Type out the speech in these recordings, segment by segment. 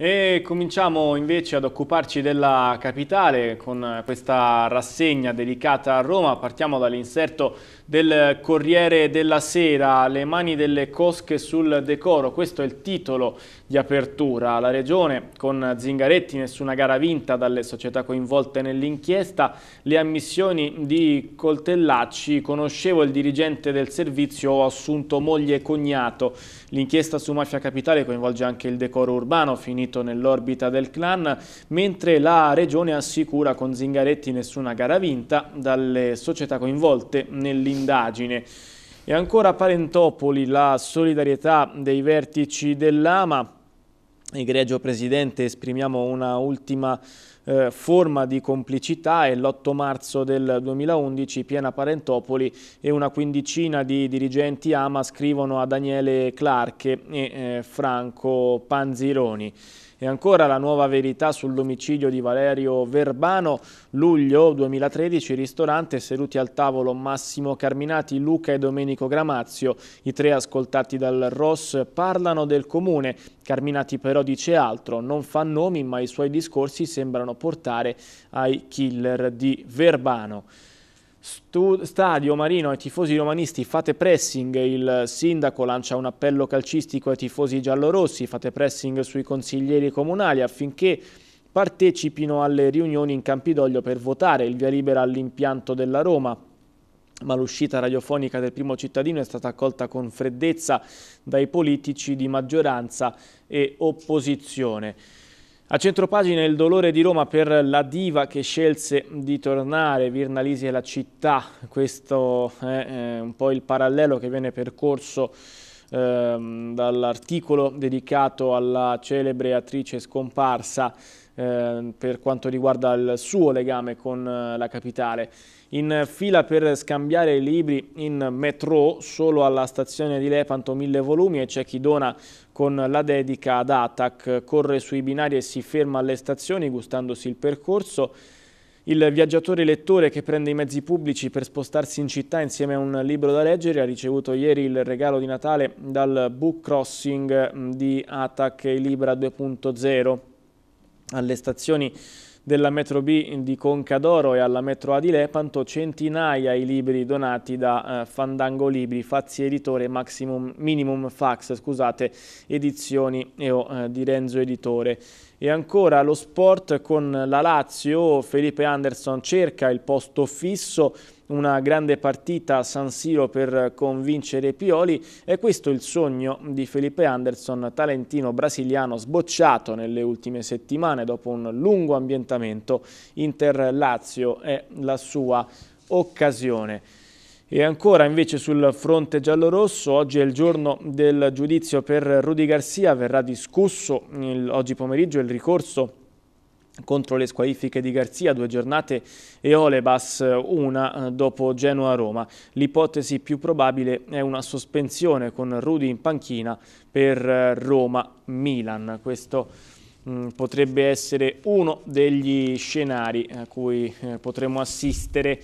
E cominciamo invece ad occuparci della capitale con questa rassegna dedicata a Roma. Partiamo dall'inserto del Corriere della Sera, le mani delle cosche sul decoro. Questo è il titolo di apertura. La regione con Zingaretti, nessuna gara vinta dalle società coinvolte nell'inchiesta, le ammissioni di Coltellacci, conoscevo il dirigente del servizio, ho assunto moglie e cognato. L'inchiesta su Mafia Capitale coinvolge anche il decoro urbano finito riunito nell'orbita del clan, mentre la Regione assicura con Zingaretti nessuna gara vinta dalle società coinvolte nell'indagine. E ancora Parentopoli la solidarietà dei vertici dell'AMA Egregio Presidente, esprimiamo una ultima eh, forma di complicità e l'8 marzo del 2011 Piena Parentopoli e una quindicina di dirigenti AMA scrivono a Daniele Clarche e eh, Franco Panzironi. E ancora la nuova verità sull'omicidio di Valerio Verbano. Luglio 2013, ristorante, seduti al tavolo Massimo Carminati, Luca e Domenico Gramazio. I tre ascoltati dal Ross parlano del comune. Carminati però dice altro, non fa nomi ma i suoi discorsi sembrano portare ai killer di Verbano stadio Marino e tifosi romanisti fate pressing, il sindaco lancia un appello calcistico ai tifosi giallorossi, fate pressing sui consiglieri comunali affinché partecipino alle riunioni in Campidoglio per votare il via libera all'impianto della Roma ma l'uscita radiofonica del primo cittadino è stata accolta con freddezza dai politici di maggioranza e opposizione. A centropagina il dolore di Roma per la diva che scelse di tornare, Virnalisi è la città, questo è eh, un po' il parallelo che viene percorso eh, dall'articolo dedicato alla celebre attrice scomparsa eh, per quanto riguarda il suo legame con eh, la capitale. In fila per scambiare i libri in metro, solo alla stazione di Lepanto mille volumi e c'è chi dona con la dedica ad Atac, corre sui binari e si ferma alle stazioni gustandosi il percorso. Il viaggiatore lettore che prende i mezzi pubblici per spostarsi in città insieme a un libro da leggere ha ricevuto ieri il regalo di Natale dal Book Crossing di Atac e Libra 2.0. Alle stazioni della metro B di Conca d'Oro e alla metro A di Lepanto centinaia i libri donati da eh, Fandango Libri, Fazzi Editore, Maximum, Minimum Fax, scusate, Edizioni e eh, di Renzo Editore. E ancora lo sport con la Lazio, Felipe Anderson cerca il posto fisso, una grande partita a San Siro per convincere Pioli e questo è il sogno di Felipe Anderson, talentino brasiliano sbocciato nelle ultime settimane dopo un lungo ambientamento. Inter-Lazio è la sua occasione. E ancora invece sul fronte giallorosso, oggi è il giorno del giudizio per Rudy Garcia, verrà discusso il, oggi pomeriggio il ricorso contro le squalifiche di Garzia, due giornate, e Olebas una eh, dopo Genoa-Roma. L'ipotesi più probabile è una sospensione con Rudy in panchina per eh, Roma-Milan. Questo mh, mm, potrebbe essere uno degli scenari a cui eh, potremo assistere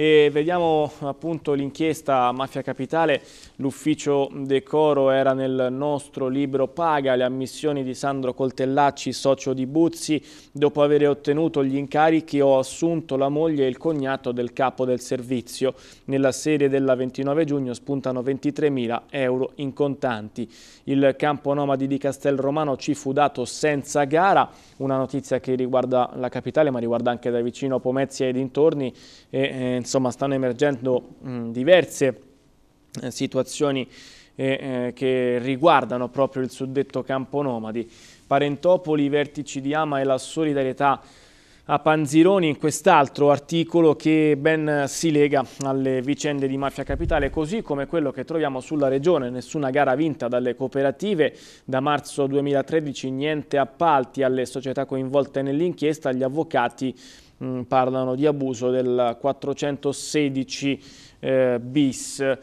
e vediamo appunto l'inchiesta Mafia Capitale, l'ufficio decoro era nel nostro libro Paga, le ammissioni di Sandro Coltellacci, socio di Buzzi, dopo aver ottenuto gli incarichi ho assunto la moglie e il cognato del capo del servizio. Nella serie della 29 giugno spuntano 23.000 euro in contanti. Il campo nomadi di Castel Romano ci fu dato senza gara, una notizia che riguarda la capitale ma riguarda anche da vicino Pomezia e dintorni e, eh, insomma stanno emergendo mh, diverse eh, situazioni eh, eh, che riguardano proprio il suddetto campo nomadi. Parentopoli, i vertici di Ama e la solidarietà a Panzironi in quest'altro articolo che ben si lega alle vicende di Mafia Capitale, così come quello che troviamo sulla regione, nessuna gara vinta dalle cooperative, da marzo 2013 niente appalti alle società coinvolte nell'inchiesta, gli avvocati mh, mm, parlano di abuso del 416 eh, bis.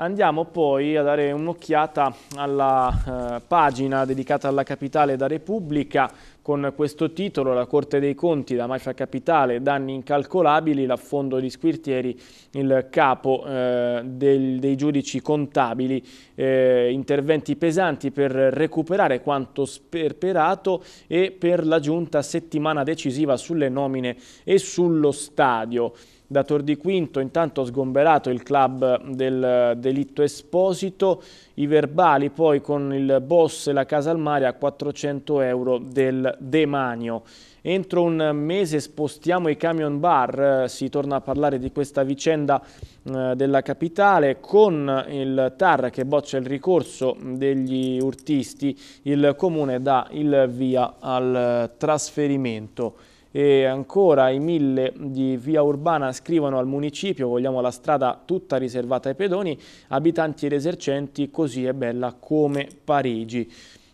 Andiamo poi a dare un'occhiata alla eh, pagina dedicata alla capitale da Repubblica con questo titolo la Corte dei Conti, la mafia capitale, danni incalcolabili, l'affondo di Squirtieri, il capo eh, del, dei giudici contabili, eh, interventi pesanti per recuperare quanto sperperato e per la giunta settimana decisiva sulle nomine e sullo stadio da Tor di Quinto, intanto sgomberato il club del delitto esposito, i verbali poi con il boss e la casa al mare a 400 euro del demanio. Entro un mese spostiamo i camion bar, si torna a parlare di questa vicenda eh, della capitale con il TAR che boccia il ricorso degli urtisti, il comune dà il via al trasferimento. E ancora i mille di Via Urbana scrivono al municipio, vogliamo la strada tutta riservata ai pedoni, abitanti ed esercenti, così è bella come Parigi.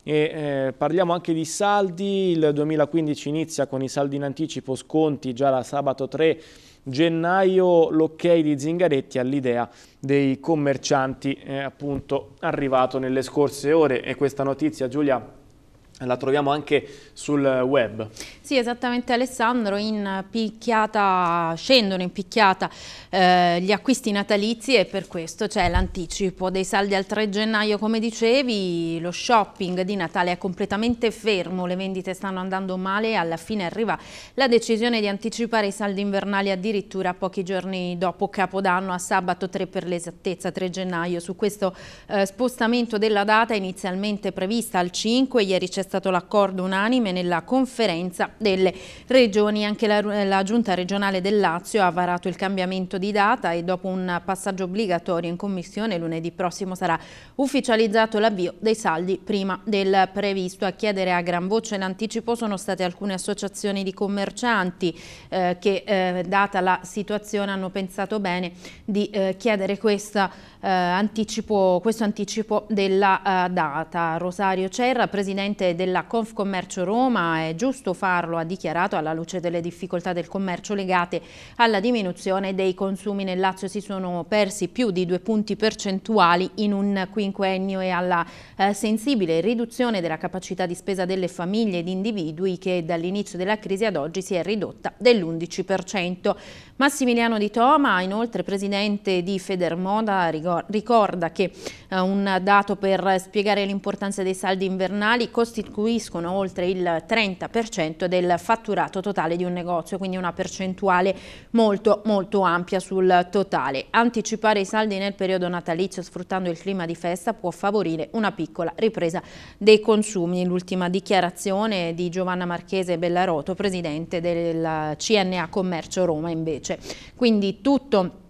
E, eh, parliamo anche di saldi, il 2015 inizia con i saldi in anticipo, sconti già da sabato 3 gennaio, l'ok di Zingaretti all'idea dei commercianti, eh, appunto arrivato nelle scorse ore e questa notizia Giulia la troviamo anche sul web. Sì, esattamente Alessandro, in picchiata, scendono in picchiata eh, gli acquisti natalizi e per questo c'è l'anticipo dei saldi al 3 gennaio, come dicevi, lo shopping di Natale è completamente fermo, le vendite stanno andando male e alla fine arriva la decisione di anticipare i saldi invernali addirittura pochi giorni dopo Capodanno, a sabato 3 per l'esattezza, 3 gennaio. Su questo eh, spostamento della data inizialmente prevista al 5, ieri c'è stato l'accordo unanime nella conferenza delle regioni. Anche la, la giunta regionale del Lazio ha varato il cambiamento di data e dopo un passaggio obbligatorio in commissione lunedì prossimo sarà ufficializzato l'avvio dei saldi prima del previsto. A chiedere a gran voce l'anticipo sono state alcune associazioni di commercianti eh, che eh, data la situazione hanno pensato bene di eh, chiedere questa, eh, anticipo, questo anticipo della eh, data. Rosario Cerra, presidente sede della Confcommercio Roma è giusto farlo, ha dichiarato, alla luce delle difficoltà del commercio legate alla diminuzione dei consumi nel Lazio. Si sono persi più di due punti percentuali in un quinquennio e alla eh, sensibile riduzione della capacità di spesa delle famiglie e di individui che dall'inizio della crisi ad oggi si è ridotta dell'11%. Massimiliano Di Toma, inoltre presidente di Federmoda, ricorda che eh, un dato per spiegare l'importanza dei saldi invernali costituiscono oltre il 30% del fatturato totale di un negozio, quindi una percentuale molto, molto ampia sul totale. Anticipare i saldi nel periodo natalizio sfruttando il clima di festa può favorire una piccola ripresa dei consumi. L'ultima dichiarazione di Giovanna Marchese Bellaroto, presidente del CNA Commercio Roma invece specie. Quindi tutto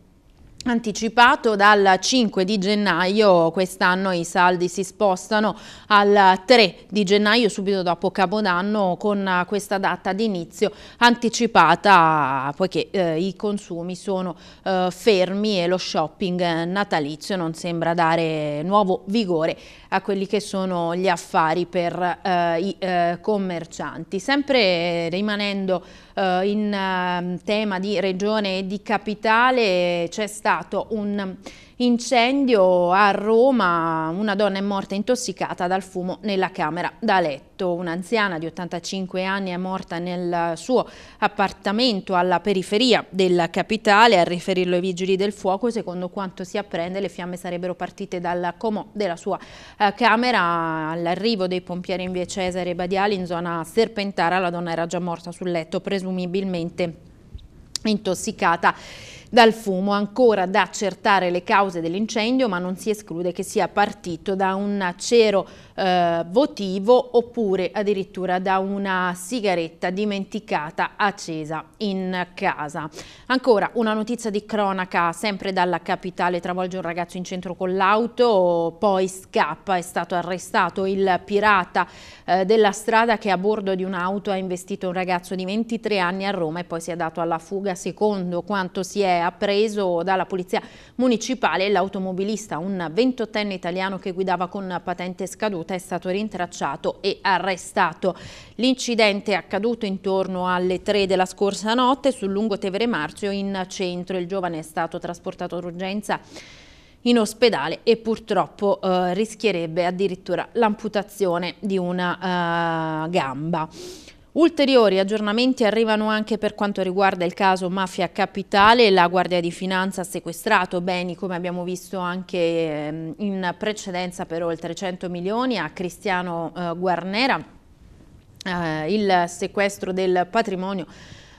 anticipato dal 5 di gennaio quest'anno i saldi si spostano al 3 di gennaio subito dopo Capodanno con questa data di inizio anticipata poiché eh, i consumi sono eh, fermi e lo shopping eh, natalizio non sembra dare nuovo vigore a quelli che sono gli affari per eh, i eh, commercianti. Sempre rimanendo eh, in ehm, tema di regione e di capitale c'è stato un Incendio a Roma, una donna è morta intossicata dal fumo nella camera da letto. Un'anziana di 85 anni è morta nel suo appartamento alla periferia della capitale. A riferirlo ai vigili del fuoco, secondo quanto si apprende, le fiamme sarebbero partite dal comò della sua eh, camera. All'arrivo dei pompieri in via Cesare e Badiali, in zona Serpentara, la donna era già morta sul letto, presumibilmente intossicata dal fumo. Ancora da accertare le cause dell'incendio, ma non si esclude che sia partito da un acero eh, votivo oppure addirittura da una sigaretta dimenticata accesa in casa. Ancora una notizia di cronaca sempre dalla capitale travolge un ragazzo in centro con l'auto, poi scappa, è stato arrestato il pirata eh, della strada che a bordo di un'auto ha investito un ragazzo di 23 anni a Roma e poi si è dato alla fuga secondo quanto si è appreso dalla polizia municipale l'automobilista, un 28enne italiano che guidava con patente scaduta è stato rintracciato e arrestato. L'incidente è accaduto intorno alle 3 della scorsa notte sul lungo Tevere Marzio in centro. Il giovane è stato trasportato d'urgenza in ospedale e purtroppo eh, rischierebbe addirittura l'amputazione di una eh, gamba. Ulteriori aggiornamenti arrivano anche per quanto riguarda il caso Mafia Capitale, la Guardia di Finanza ha sequestrato beni come abbiamo visto anche ehm, in precedenza per oltre 100 milioni a Cristiano eh, Guarnera, eh, il sequestro del patrimonio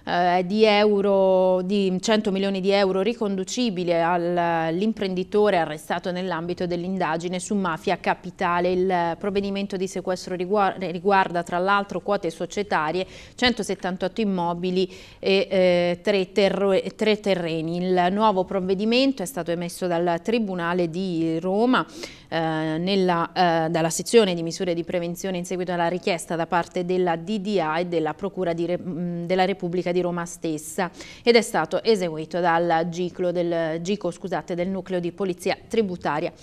eh, di, euro, di 100 milioni di euro riconducibili all'imprenditore arrestato nell'ambito dell'indagine su mafia capitale. Il provvedimento di sequestro riguarda, riguarda tra l'altro quote societarie, 178 immobili e eh, tre, ter tre terreni. Il nuovo provvedimento è stato emesso dal Tribunale di Roma eh, nella, eh, dalla sezione di misure di prevenzione in seguito alla richiesta da parte della DDA e della Procura Re, mm, della Repubblica di Roma stessa ed è stato eseguito dal Giclo del, Gico scusate, del Nucleo di Polizia Tributaria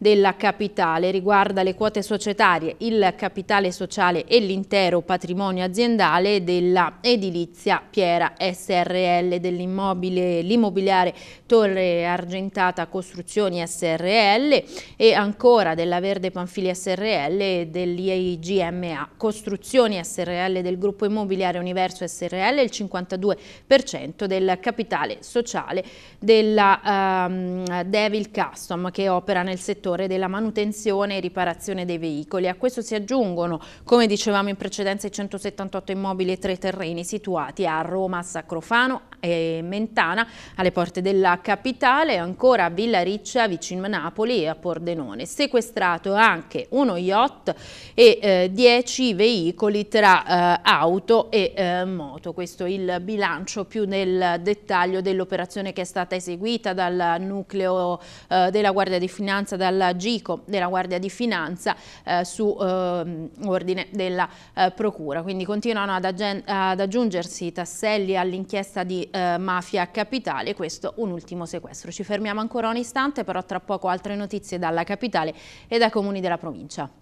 della capitale. Riguarda le quote societarie, il capitale sociale e l'intero patrimonio aziendale della edilizia Piera SRL dell'immobile, l'immobiliare Torre Argentata Costruzioni SRL e ancora della Verde Panfili SRL e dell'IGMA Costruzioni SRL del gruppo immobiliare Universo SRL il 52% del capitale sociale della um, Devil Custom che opera nel settore settore della manutenzione e riparazione dei veicoli. A questo si aggiungono, come dicevamo in precedenza, i 178 immobili e tre terreni situati a Roma, Sacrofano e Mentana, alle porte della capitale, ancora a Villa Riccia, vicino Napoli e a Pordenone. Sequestrato anche uno yacht e 10 eh, veicoli tra eh, auto e eh, moto. Questo è il bilancio più nel dettaglio dell'operazione che è stata eseguita dal nucleo eh, della Guardia di Finanza, dal dal GICO della Guardia di Finanza eh, su eh, ordine della eh, Procura. Quindi continuano ad, ad aggiungersi i tasselli all'inchiesta di eh, mafia capitale, questo un ultimo sequestro. Ci fermiamo ancora un istante, però tra poco altre notizie dalla capitale e dai comuni della provincia.